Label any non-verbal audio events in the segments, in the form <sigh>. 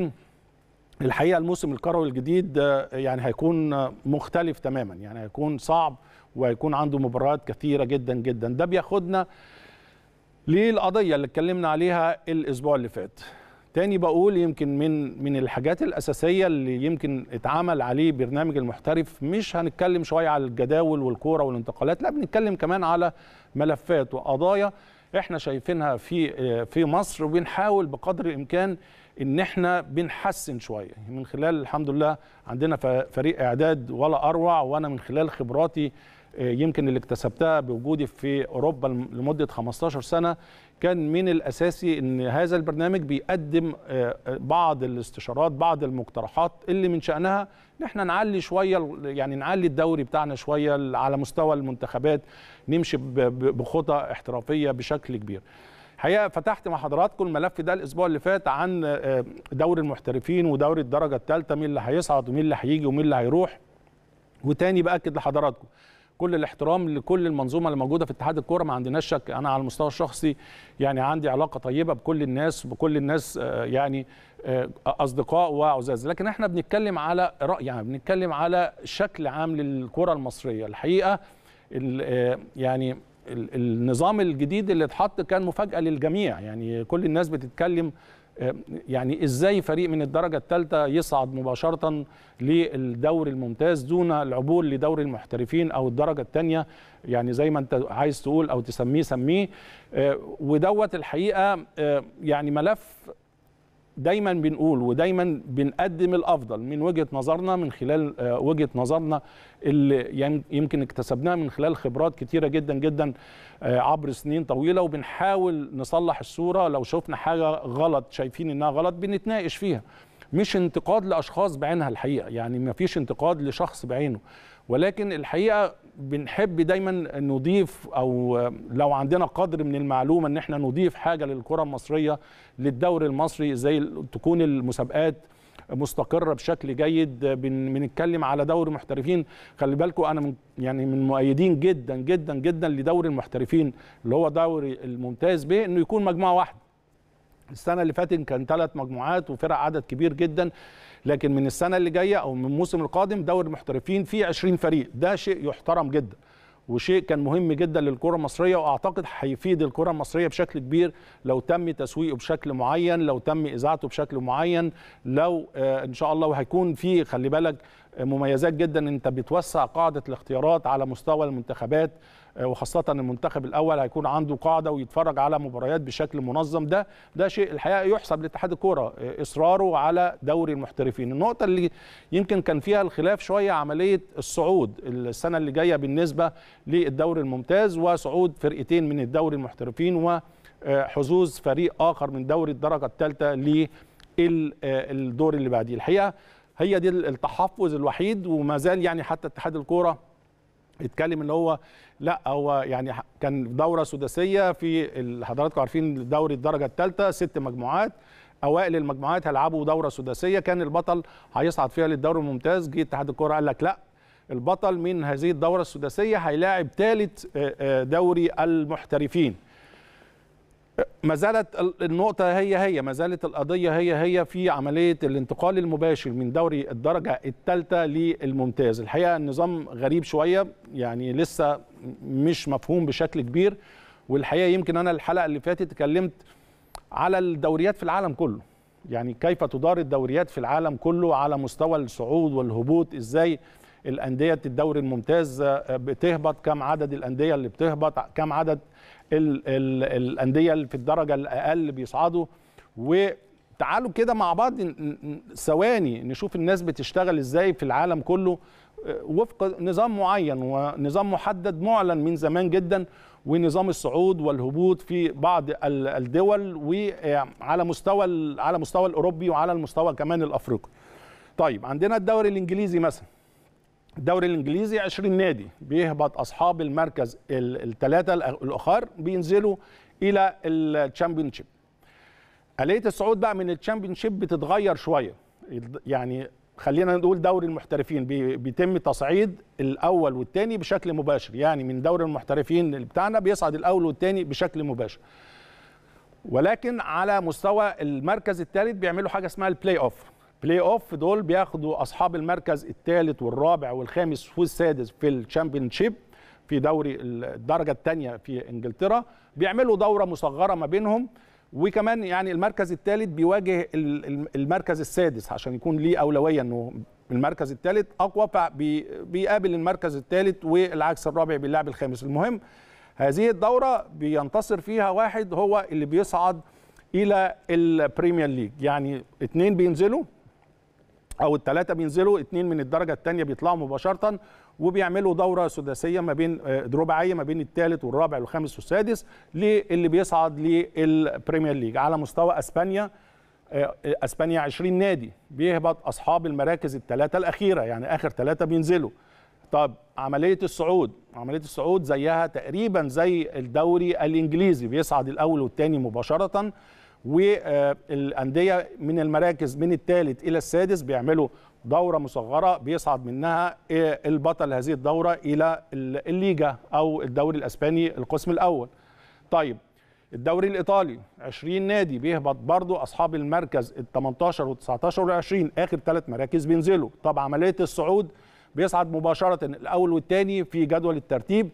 لكن الحقيقه الموسم الكروي الجديد آه، يعني هيكون مختلف تماما يعني هيكون صعب وهيكون عنده مباريات كثيره جدا جدا ده بياخدنا للقضيه اللي اتكلمنا عليها الاسبوع اللي فات تاني بقول يمكن من من الحاجات الاساسيه اللي يمكن اتعمل عليه برنامج المحترف مش هنتكلم شويه على الجداول والكوره والانتقالات لا بنتكلم كمان على ملفات وقضايا احنا شايفينها في آه، في مصر وبنحاول بقدر الامكان ان احنا بنحسن شويه من خلال الحمد لله عندنا فريق اعداد ولا اروع وانا من خلال خبراتي آه، يمكن اللي اكتسبتها بوجودي في اوروبا لمده 15 سنه كان من الاساسي ان هذا البرنامج بيقدم آه، آه، بعض الاستشارات بعض المقترحات اللي من شانها ان احنا نعلي شويه يعني نعلي الدوري بتاعنا شويه على مستوى المنتخبات نمشي بخطى احترافيه بشكل كبير حقيقة فتحت مع حضراتكم الملف ده الاسبوع اللي فات عن آه، دوري المحترفين ودوري الدرجه الثالثه مين اللي هيصعد ومين اللي هيجي ومين اللي هيروح وتاني باكد لحضراتكم كل الاحترام لكل المنظومه اللي موجوده في اتحاد الكوره ما عندناش شك انا على المستوى الشخصي يعني عندي علاقه طيبه بكل الناس بكل الناس آه، يعني آه، اصدقاء وعزاز لكن احنا بنتكلم على راي يعني بنتكلم على شكل عام للكره المصريه الحقيقه يعني النظام الجديد اللي اتحط كان مفاجاه للجميع يعني كل الناس بتتكلم آه، يعني ازاي فريق من الدرجه الثالثه يصعد مباشره للدوري الممتاز دون العبور لدوري المحترفين او الدرجه الثانيه يعني زي ما انت عايز تقول او تسميه سميه آه، ودوت الحقيقه آه، يعني ملف دايما بنقول ودايما بنقدم الافضل من وجهه نظرنا من خلال آه، وجهه نظرنا اللي يمكن اكتسبناها من خلال خبرات كتيره جدا جدا آه، عبر سنين طويله وبنحاول نصلح الصوره لو شفنا حاجه غلط شايفين انها غلط بنتناقش فيها مش انتقاد لاشخاص بعينها الحقيقه يعني ما فيش انتقاد لشخص بعينه ولكن الحقيقه بنحب دايما نضيف او لو عندنا قدر من المعلومه ان احنا نضيف حاجه للكره المصريه للدوري المصري زي تكون المسابقات مستقره بشكل جيد بنتكلم على دوري محترفين خلي بالكم انا من يعني من مؤيدين جدا جدا جدا لدوري المحترفين اللي هو دوري الممتاز به انه يكون مجموعه واحده السنه اللي فاتت كان ثلاث مجموعات وفرق عدد كبير جدا لكن من السنه اللي جايه او من الموسم القادم دوري المحترفين فيه 20 فريق ده شيء يحترم جدا وشيء كان مهم جدا للكره المصريه واعتقد هيفيد الكره المصريه بشكل كبير لو تم تسويقه بشكل معين لو تم اذاعته بشكل معين لو آه، ان شاء الله وهيكون في خلي بالك مميزات جدا انت بتوسع قاعده الاختيارات على مستوى المنتخبات آه، وخاصه المنتخب الاول هيكون عنده قاعده ويتفرج على مباريات بشكل منظم ده ده شيء الحقيقه يحسب لاتحاد الكوره آه، اصراره على دوري المحترفين النقطه اللي يمكن كان فيها الخلاف شويه عمليه الصعود السنه اللي جايه بالنسبه للدوري الممتاز وصعود فرقتين من الدوري المحترفين وحظوظ آه، فريق اخر من دوري الدرجه الثالثه للدور اللي بعديه الحقيقه هي دي التحفظ الوحيد وما زال يعني حتى اتحاد الكوره اتكلم ان هو لا هو يعني كان دوره سداسيه في حضراتكم عارفين دوري الدرجه الثالثه ست مجموعات اوائل المجموعات هيلعبوا دوره سداسيه كان البطل هيصعد فيها للدوري الممتاز جه اتحاد الكوره قال لك لا البطل من هذه الدوره السداسيه هيلاعب ثالث آه، آه، دوري المحترفين ما زالت النقطة هي هي ما زالت القضية هي هي في عملية الانتقال المباشر من دوري الدرجة الثالثة للممتاز الحقيقة النظام غريب شوية يعني لسه مش مفهوم بشكل كبير والحقيقة يمكن أنا الحلقة اللي فاتت اتكلمت على الدوريات في العالم كله يعني كيف تدار الدوريات في العالم كله على مستوى الصعود والهبوط ازاي الأندية الدوري الممتاز آه، بتهبط كم عدد الأندية اللي بتهبط كم عدد الـ الـ الانديه اللي في الدرجه الاقل بيصعدوا وتعالوا كده مع بعض ثواني نشوف الناس بتشتغل ازاي في العالم كله آه، وفق نظام معين ونظام محدد معلن من زمان جدا ونظام الصعود والهبوط في بعض الدول وعلى آه، مستوى على مستوى الاوروبي وعلى المستوى كمان الافريقي. طيب عندنا الدوري الانجليزي مثلا الدوري الانجليزي 20 نادي بيهبط اصحاب المركز الثلاثه الاخر بينزلوا الى الشامبيونشيب آلية الصعود بقى من الشامبيونشيب بتتغير شويه يعني خلينا نقول دوري المحترفين بيتم تصعيد الاول والثاني بشكل مباشر يعني من دوري المحترفين بتاعنا بيصعد الاول والثاني بشكل مباشر ولكن على مستوى المركز الثالث بيعملوا حاجه اسمها البلاي اوف بلاي اوف دول بياخدوا اصحاب المركز الثالث والرابع والخامس والسادس في الشامبيونشيب في دوري الدرجه الثانيه في انجلترا بيعملوا دوره مصغره ما بينهم وكمان يعني المركز الثالث بيواجه المركز السادس عشان يكون ليه اولويه انه المركز الثالث اقوى فبيقابل المركز الثالث والعكس الرابع باللاعب الخامس المهم هذه الدوره بينتصر فيها واحد هو اللي بيصعد الى البريمير ليج يعني اثنين بينزلوا او الثلاثه بينزلوا اثنين من الدرجه الثانيه بيطلعوا مباشره وبيعملوا دوره سداسيه ما بين آه، رباعيه ما بين الثالث والرابع والخامس والسادس للي بيصعد للبريمير ليج على مستوى اسبانيا آه، اسبانيا 20 نادي بيهبط اصحاب المراكز الثلاثه الاخيره يعني اخر ثلاثه بينزلوا طب عمليه الصعود عمليه الصعود زيها تقريبا زي الدوري الانجليزي بيصعد الاول والثاني مباشره والانديه من المراكز من الثالث الى السادس بيعملوا دوره مصغره بيصعد منها البطل هذه الدوره الى الليجا او الدوري الاسباني القسم الاول طيب الدوري الايطالي 20 نادي بيهبط برضو اصحاب المركز ال 18 وال19 وال20 اخر ثلاث مراكز بينزلوا طب عمليه الصعود بيصعد مباشره الاول والثاني في جدول الترتيب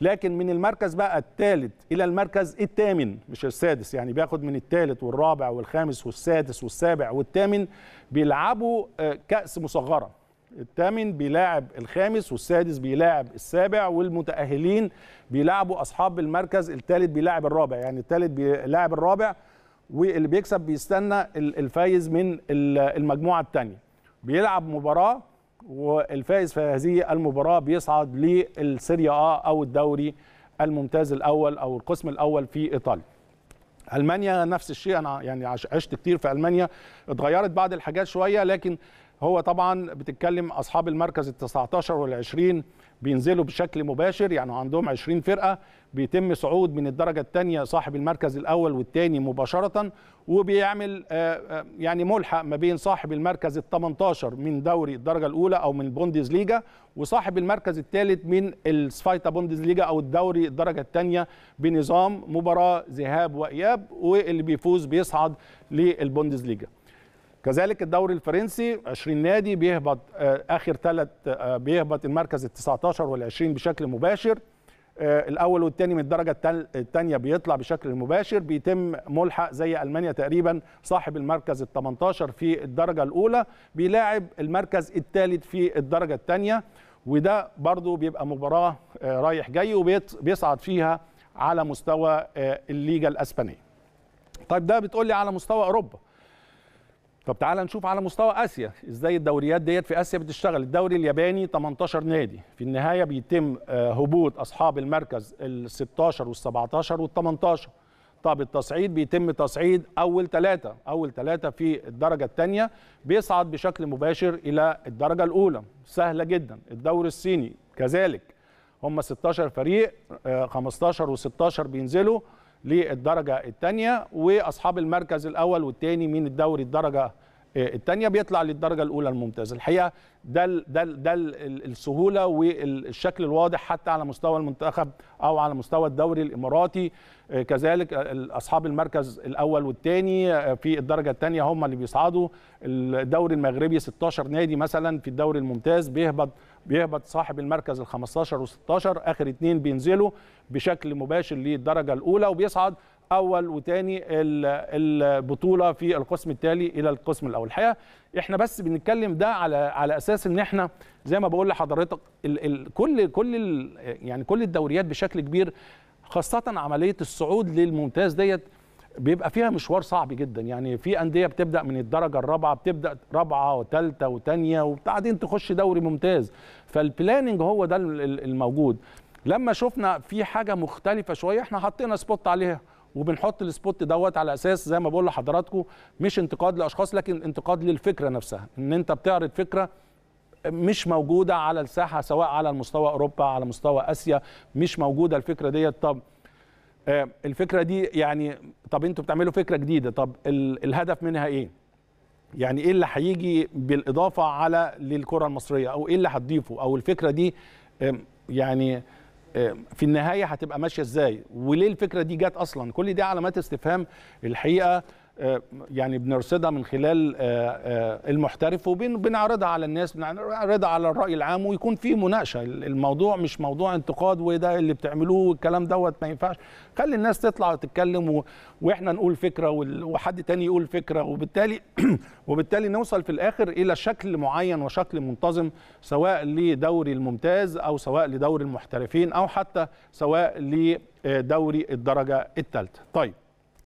لكن من المركز بقى الثالث الى المركز الثامن مش السادس يعني بياخد من الثالث والرابع والخامس والسادس والسابع والثامن بيلعبوا آه، كاس مصغره الثامن بيلاعب الخامس والسادس بيلاعب السابع والمتاهلين بيلاعبوا اصحاب المركز الثالث بيلاعب الرابع يعني الثالث بيلاعب الرابع واللي بيكسب بيستنى الفايز من المجموعه الثانيه بيلعب مباراه والفائز في هذه المباراة بيصعد للسيريا آ أو الدوري الممتاز الأول أو القسم الأول في إيطاليا ألمانيا نفس الشيء أنا يعني عشت كتير في ألمانيا اتغيرت بعض الحاجات شوية لكن هو طبعا بتتكلم أصحاب المركز ال 19 20 بينزلوا بشكل مباشر يعني عندهم 20 فرقه بيتم صعود من الدرجه الثانيه صاحب المركز الاول والثاني مباشره وبيعمل آه، آه، يعني ملحق ما بين صاحب المركز ال 18 من دوري الدرجه الاولى او من ليجا وصاحب المركز الثالث من السفايتا ليجا او الدوري الدرجه الثانيه بنظام مباراه ذهاب واياب واللي بيفوز بيصعد ليجا. كذلك الدوري الفرنسي 20 نادي بيهبط آه، اخر ثلاث آه، بيهبط المركز ال 19 وال 20 بشكل مباشر آه، الاول والثاني من الدرجه الثانيه بيطلع بشكل مباشر بيتم ملحق زي المانيا تقريبا صاحب المركز ال 18 في الدرجه الاولى بيلاعب المركز الثالث في الدرجه الثانيه وده برضو بيبقى مباراه رايح جاي وبيصعد فيها على مستوى الليجا الاسبانيه طيب ده بتقول لي على مستوى اوروبا طب تعال نشوف على مستوى اسيا ازاي الدوريات ديت في اسيا بتشتغل الدوري الياباني 18 نادي في النهايه بيتم آه، هبوط اصحاب المركز ال16 وال17 وال18 طب التصعيد بيتم تصعيد اول ثلاثه اول ثلاثه في الدرجه الثانيه بيصعد بشكل مباشر الى الدرجه الاولى سهله جدا الدوري الصيني كذلك هم 16 فريق 15 آه، و16 بينزلوا للدرجه الثانيه واصحاب المركز الاول والثاني من الدوري الدرجه آه، الثانيه بيطلع للدرجه الاولى الممتازه الحقيقه ده ده ده السهوله والشكل الواضح حتى على مستوى المنتخب او على مستوى الدوري الاماراتي آه، كذلك اصحاب المركز الاول والثاني آه، في الدرجه الثانيه هم اللي بيصعدوا الدوري المغربي 16 نادي مثلا في الدوري الممتاز بيهبط بيهبط صاحب المركز ال 15 و16 اخر اثنين بينزلوا بشكل مباشر للدرجه الاولى وبيصعد اول وثاني البطوله في القسم التالي الى القسم الاول الحقيقه احنا بس بنتكلم ده على على اساس ان احنا زي ما بقول لحضرتك ال ال كل كل ال يعني كل الدوريات بشكل كبير خاصه عمليه الصعود للممتاز ديت بيبقى فيها مشوار صعب جدا يعني في انديه بتبدا من الدرجه الرابعه بتبدا رابعه وثالثه وثانيه وبعدين تخش دوري ممتاز فالبلاننج هو ده الموجود لما شفنا في حاجه مختلفه شويه احنا حطينا سبوت عليها وبنحط السبوت دوت على اساس زي ما بقول لحضراتكم مش انتقاد لاشخاص لكن انتقاد للفكره نفسها ان انت بتعرض فكره مش موجوده على الساحه سواء على مستوى اوروبا على مستوى اسيا مش موجوده الفكره ديت طب آه، الفكره دي يعني طب انتوا بتعملوا فكره جديده طب الهدف منها ايه يعني ايه اللي هيجي بالاضافه على للكره المصريه او ايه اللي هتضيفه او الفكره دي يعني في النهايه هتبقى ماشيه ازاي وليه الفكره دي جت اصلا كل دي علامات استفهام الحقيقه آه، يعني بنرصدها من خلال آه، آه، المحترف وبنعرضها على الناس بنعرضها على الراي العام ويكون في مناقشه الموضوع مش موضوع انتقاد وده اللي بتعملوه والكلام دوت ما ينفعش خلي الناس تطلع وتتكلم واحنا نقول فكره وحد تاني يقول فكره وبالتالي <clears throat> وبالتالي نوصل في الاخر الى شكل معين وشكل منتظم سواء لدوري الممتاز او سواء لدوري المحترفين او حتى سواء لدوري الدرجه الثالثه طيب